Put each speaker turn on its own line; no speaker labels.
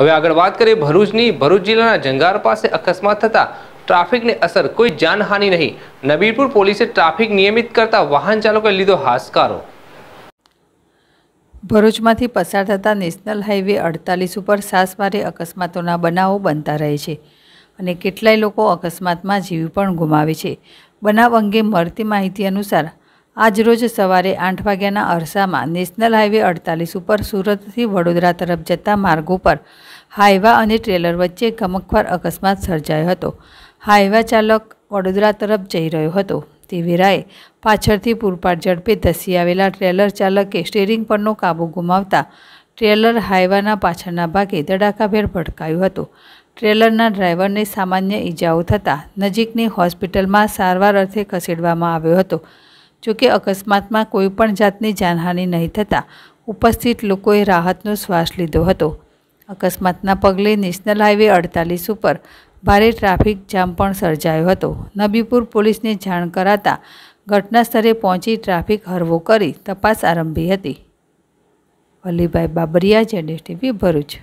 હવે આગળ વાત કરીએ ભરૂચની ભરૂચ જિલ્લાના જંગાર પાસે અકસ્માત થતા ટ્રાફિકની અસર કોઈ જાનહાનિ નહીં નબીરપુર પોલીસે ટ્રાફિક નિયમિત કરતા વાહન ચાલકોએ લીધો હાશકારો
ભરૂચમાંથી પસાર થતા નેશનલ હાઈવે અડતાલીસ ઉપર સાસવારે અકસ્માતોના બનાવો બનતા રહે છે અને કેટલાય લોકો અકસ્માતમાં જીવ પણ ગુમાવે છે બનાવ અંગે મળતી માહિતી અનુસાર આજરોજ સવારે આઠ વાગ્યાના અરસામાં નેશનલ હાઇવે અડતાલીસ ઉપર સુરતથી વડોદરા તરફ જતા માર્ગ ઉપર હાઇવા અને ટ્રેલર વચ્ચે ગમખવાર અકસ્માત સર્જાયો હતો હાઇવા ચાલક વડોદરા તરફ જઈ રહ્યો હતો તે વેરાએ પાછળથી પૂરપાટ ઝડપે ધસી આવેલા ટ્રેલર ચાલકે સ્ટેરિંગ પરનો કાબુ ગુમાવતા ટ્રેલર હાઇવાના પાછળના ભાગે દડાકાભેર ભટકાયું હતું ટ્રેલરના ડ્રાઈવરને સામાન્ય ઈજાઓ થતાં નજીકની હોસ્પિટલમાં સારવાર અર્થે ખસેડવામાં આવ્યો હતો જોકે અકસ્માતમાં કોઈપણ જાતની જાનહાનિ નહીં થતાં ઉપસ્થિત લોકોએ રાહતનો શ્વાસ લીધો હતો અકસ્માતના પગલે નેશનલ હાઈવે અડતાલીસ ઉપર ભારે ટ્રાફિક જામ પણ સર્જાયો હતો નબીપુર પોલીસને જાણ કરાતા ઘટના સ્થળે પહોંચી ટ્રાફિક હરવો કરી તપાસ આરંભી હતી વલ્લીભાઈ બાબરિયા જેડેસ ટીવી ભરૂચ